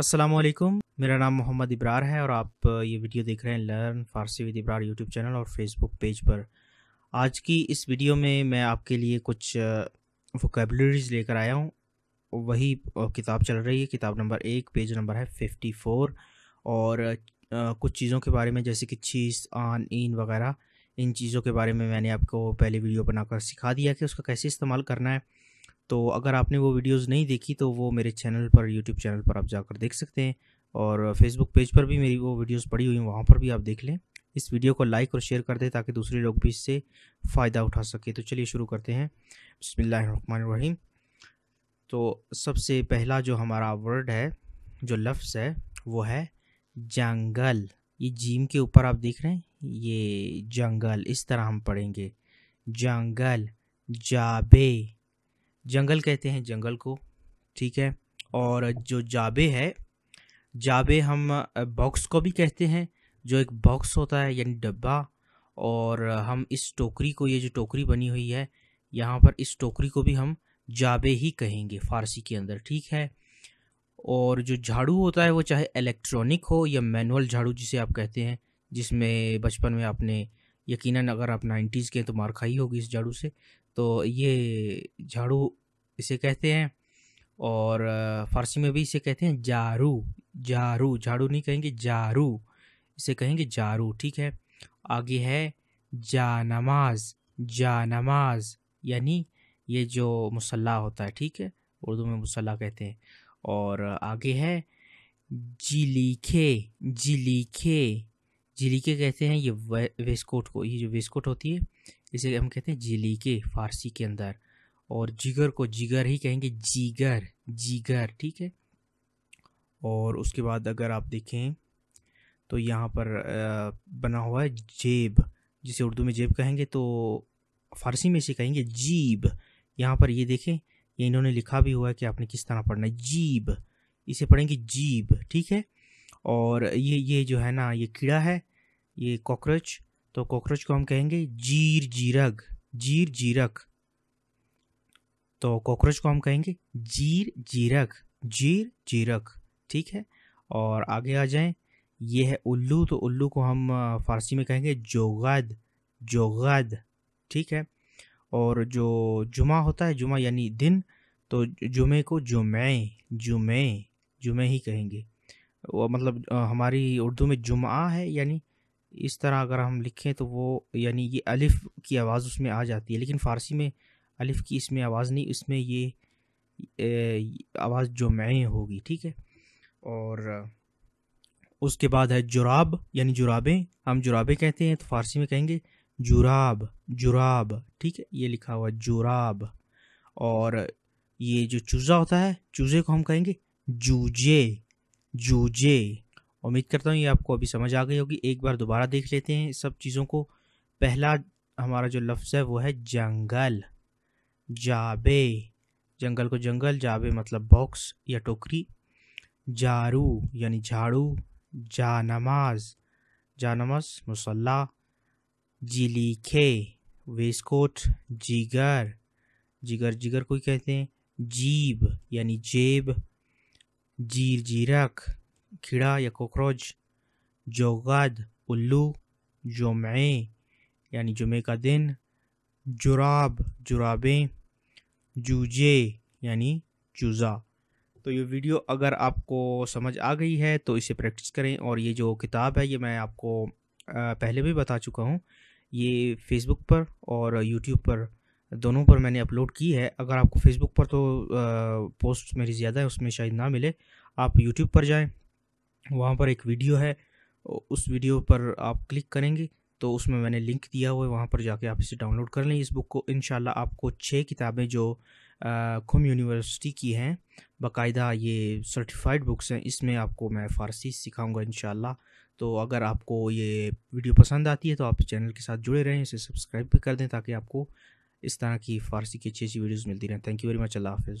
असलम मेरा नाम मोहम्मद इब्रार है और आप ये वीडियो देख रहे हैं learn Farsi with Ibrar YouTube channel और फेसबुक पेज पर आज की इस वीडियो में मैं आपके लिए कुछ वोकेबलरीज लेकर आया हूँ वही किताब चल रही है किताब नंबर एक पेज नंबर है फिफ्टी फोर और कुछ चीज़ों के बारे में जैसे कि चीज़ आन इन वगैरह इन चीज़ों के बारे में मैंने आपको पहले वीडियो बनाकर सिखा दिया कि उसका कैसे इस्तेमाल करना है तो अगर आपने वो वीडियोस नहीं देखी तो वो मेरे चैनल पर यूट्यूब चैनल पर आप जाकर देख सकते हैं और फेसबुक पेज पर भी मेरी वो वीडियोस पड़ी हुई हैं वहाँ पर भी आप देख लें इस वीडियो को लाइक और शेयर कर दें ताकि दूसरे लोग भी इससे फ़ायदा उठा सकें तो चलिए शुरू करते हैं बसमीम तो सबसे पहला जो हमारा वर्ड है जो लफ्ज़ है वो है जंगल ये जीम के ऊपर आप देख रहे हैं ये जंगल इस तरह हम पढ़ेंगे जंगल जाबे जंगल कहते हैं जंगल को ठीक है और जो जाबे है जाबे हम बॉक्स को भी कहते हैं जो एक बॉक्स होता है यानी डब्बा और हम इस टोकरी को ये जो टोकरी बनी हुई है यहाँ पर इस टोकरी को भी हम जाबे ही कहेंगे फारसी के अंदर ठीक है और जो झाड़ू होता है वो चाहे इलेक्ट्रॉनिक हो या मैनुअल झाड़ू जिसे आप कहते हैं जिसमें बचपन में आपने यकीनन अगर आप नाइन्टीज़ के तो मार खाई होगी इस झाड़ू से तो ये झाड़ू इसे कहते हैं और फारसी में भी इसे कहते हैं जारू जारू झाड़ू नहीं कहेंगे जारू इसे कहेंगे जारू ठीक है आगे है जा नमाज जा नमाज यानी ये जो मुसल्ला होता है ठीक है उर्दू में मुसल्ला कहते हैं और आगे है जिलीखे जिलीखे जिलीखे कहते हैं ये वेस्कोट को ये जो वेस्कोट होती है इसे हम कहते हैं के फारसी के अंदर और जिगर को जिगर ही कहेंगे जीगर जीगर ठीक है और उसके बाद अगर आप देखें तो यहाँ पर बना हुआ है जेब जिसे उर्दू में जेब कहेंगे तो फारसी में इसे कहेंगे जीब यहाँ पर ये देखें ये इन्होंने लिखा भी हुआ है कि आपने किस तरह पढ़ना है जीब इसे पढ़ेंगे जीब ठीक है और ये ये जो है ना ये कीड़ा है ये कॉकरोच तो कॉकरोच को हम कहेंगे जीर जीरग जीर जीरक तो कॉकरोच को हम कहेंगे जीर जीरक जीर जीरक ठीक है और आगे आ जाएं ये है उल्लू तो उल्लू को हम फारसी में कहेंगे जोगद जोगद ठीक है और जो जुमा होता है जुमा यानी दिन तो जुमे को जुमे जुमे जुमे ही कहेंगे वो मतलब हमारी उर्दू में जुमा है यानी इस तरह अगर हम लिखें तो वो यानी ये अलिफ़ की आवाज़ उसमें आ जाती है लेकिन फ़ारसी में अलिफ़ की इसमें आवाज़ नहीं इसमें ये आवाज़ जुमे होगी ठीक है और उसके बाद है जुराब यानी जुराबें हम जुराबे कहते हैं तो फ़ारसी में कहेंगे जुराब जुराब ठीक है ये लिखा हुआ जुराब और ये जो चूज़ा होता है चूज़े को हम कहेंगे जूजे जूजे उम्मीद करता हूँ ये आपको अभी समझ आ गई होगी एक बार दोबारा देख लेते हैं सब चीज़ों को पहला हमारा जो लफ्ज़ है वो है जंगल जाबे जंगल को जंगल जाबे मतलब बॉक्स या टोकरी जारू यानी झाड़ू जा नमाज जा नमाज मुसल्ला जिलीखे वेस्कोट जिगर जिगर जिगर कोई कहते हैं जीब यानी जेब जीर जीरक कीड़ा या कॉकरोच जोगाद उल्लू जुमे यानी जुमे का दिन जुराब जुराबें जूजे यानी जूजा तो ये वीडियो अगर आपको समझ आ गई है तो इसे प्रैक्टिस करें और ये जो किताब है ये मैं आपको पहले भी बता चुका हूँ ये फेसबुक पर और यूट्यूब पर दोनों पर मैंने अपलोड की है अगर आपको फेसबुक पर तो पोस्ट मेरी ज़्यादा है उसमें शायद ना मिले आप यूट्यूब पर जाएं वहाँ पर एक वीडियो है उस वीडियो पर आप क्लिक करेंगे तो उसमें मैंने लिंक दिया हुआ है वहाँ पर जाके आप इसे डाउनलोड कर लें इस बुक को इन आपको छः किताबें जो खुम यूनिवर्सिटी की हैं बाकायदा ये सर्टिफाइड बुक्स हैं इसमें आपको मैं फ़ारसी सिखाऊंगा इन तो अगर आपको ये वीडियो पसंद आती है तो आप चैनल के साथ जुड़े रहें इसे सब्सक्राइब भी कर दें ताकि आपको इस तरह की फ़ारसी की अच्छी अच्छी वीडियोज़ मिलती रहें थैंक यू वेरी मच अल्लाह हाफिज़